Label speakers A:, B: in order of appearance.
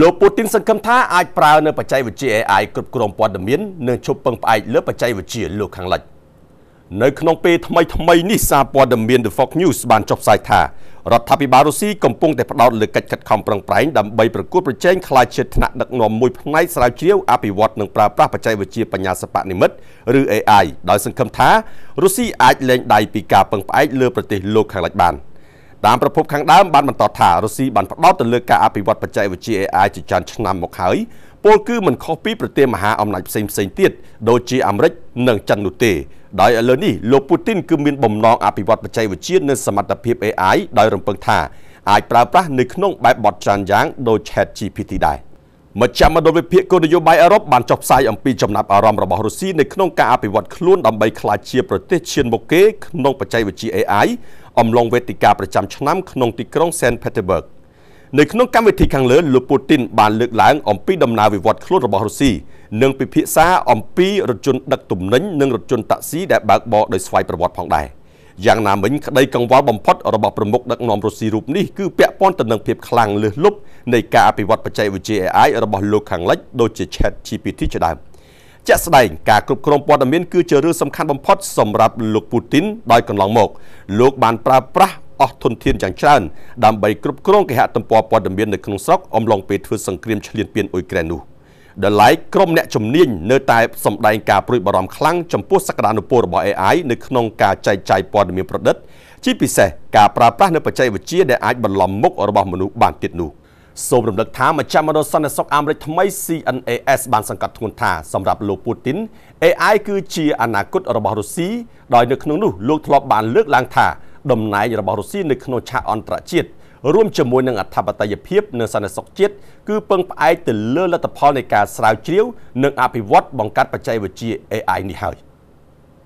A: លោកពូទីនសង្ឃឹមថាអាចប្រើនៅបច្ចេកវិទ្យា AI គ្រប់គ្រងព័ត៌មាននិងជប់ពឹងផ្អែកលើបច្ចេកវិទ្យាលោកខាងលិចនៅក្នុងពេលថ្មីថ្មីនេះសារព័ត៌មាន The Fox News បានចុះផ្សាយថារដ្ឋាភិបាលរុស្ស៊ីកំពុងតែផ្តោតលើកិច្ចខិតខំប្រឹងប្រែងដើម្បីប្រកួតប្រជែងខ្លាចជាថ្នាក់ដឹកនាំមួយផ្នែកស្រាវជ្រាវអភិវឌ្ឍនិងប្រើប្រាស់បច្ចេកវិទ្យាបញ្ញាសិប្បនិម្មិតឬ AI ដោយសង្ឃឹមថារុស្ស៊ីអាចលែងដៃពីការពឹងផ្អែកលើប្រទេសលោកខាងលិចបាន។តាមប្រភពខាងដើមបានបន្តថារុស្ស៊ីបានផ្ដោតទៅលើការអភិវឌ្ឍបច្ចេកវិទ្យា AI ជាច្រើនឆ្នាំមកហើយពលគឺមិនខុសពីប្រទេសមហាអំណាចផ្សេងផ្សេងទៀតដូចជាអាមេរិកនិងចិននោះទេដោយឥឡូវនេះលោកពូទីនគឺមានបំណងអភិវឌ្ឍបច្ចេកវិទ្យានិងសមត្ថភាព AI ដោយរំពឹងថាអាចប្រើប្រាស់នៅក្នុងបែបបទច្រើនយ៉ាងដូច ChatGPT ដែរ។មជ្ឈមណ្ឌលវិភាគគោលនយោបាយអឺរ៉ុបបានចុះផ្សាយអំពីចំណាប់អារម្មណ៍របស់រុស្ស៊ីនៅក្នុងការអភិវឌ្ឍខ្លួនដើម្បីក្លាយជាប្រទេសឈានមុខគេក្នុងបច្ចេកវិទ្យា AI អំឡុងវេទិកាប្រចាំឆ្នាំក្នុងទីក្រុង Saint Petersburg នៅក្នុងកម្មវិធីខាងលើលោកពូទីនបានលើកឡើងអំពីដំណើរវិវត្តខ្លួនរបស់រុស្ស៊ីនិងពិភាក្សាអំពីរថយន្តដឹកទំនិញនិងរថយន្តតាក់ស៊ីដែលបើកបរដោយស្វ័យប្រវត្តិផងដែរ។យ៉ាងណាមិញក្តីកង្វល់បំផុតរបស់ប្រមុខដឹកនាំរុស្ស៊ីរូបនេះគឺពាក់ព័ន្ធទៅនឹងភាពខ្លាំងលើសលប់នៃការអភិវឌ្ឍបច្ចេកវិទ្យា AI របស់លោកខាងលិចដូចជា ChatGPT ជាដើមជាក់ស្ដែងការគ្រប់គ្រងព័ត៌មានគឺជារឿងសំខាន់បំផុតសម្រាប់លោកពូទីនដោយកន្លងមកលោកបានប្រើប្រាស់អស់ធនធានយ៉ាងច្រើនដើម្បីគ្រប់គ្រងគេហទំព័រព័ត៌មាននៅក្នុងស្រុកអំឡុងពេលធ្វើសង្គ្រាមឈ្លានពានអ៊ុយក្រែននោះដែលឡែកក្រុមអ្នកជំនាញនៅតែសម្ដែងការព្រួយបារម្ភខ្លាំងចំពោះសក្តានុពលរបស់ AI នៅក្នុងការចែកចាយព័ត៌មានប្រឌិតជាពិសេសការប្រើប្រាស់នៅបច្ចេកវិទ្យាដែលអាចបន្លំមុខរបស់មនុស្សបានទៀតនោះសូមរំលឹកថាមជ្ឈមណ្ឌលសន្តិសុខអាមេរិកថ្មី CNAS បាន សង្កត់ធ្ងន់ថាសម្រាប់លោកពូទីន AI គឺជាអនាគតរបស់រុស្ស៊ីដោយនៅក្នុងនោះលោកធ្លាប់បានលើកឡើងថាតំណែងរបស់រុស្ស៊ីនៅក្នុងឆាកអន្តរជាតិរួមជាមួយនឹងអធិបតេយ្យភាពនិងសន្តិសុខជាតិគឺពឹងផ្អែកទៅលើលទ្ធផលនៃការស្រាវជ្រាវនិងអភិវឌ្ឍបង្កើតបច្ចេកវិទ្យា AI នេះហើយ។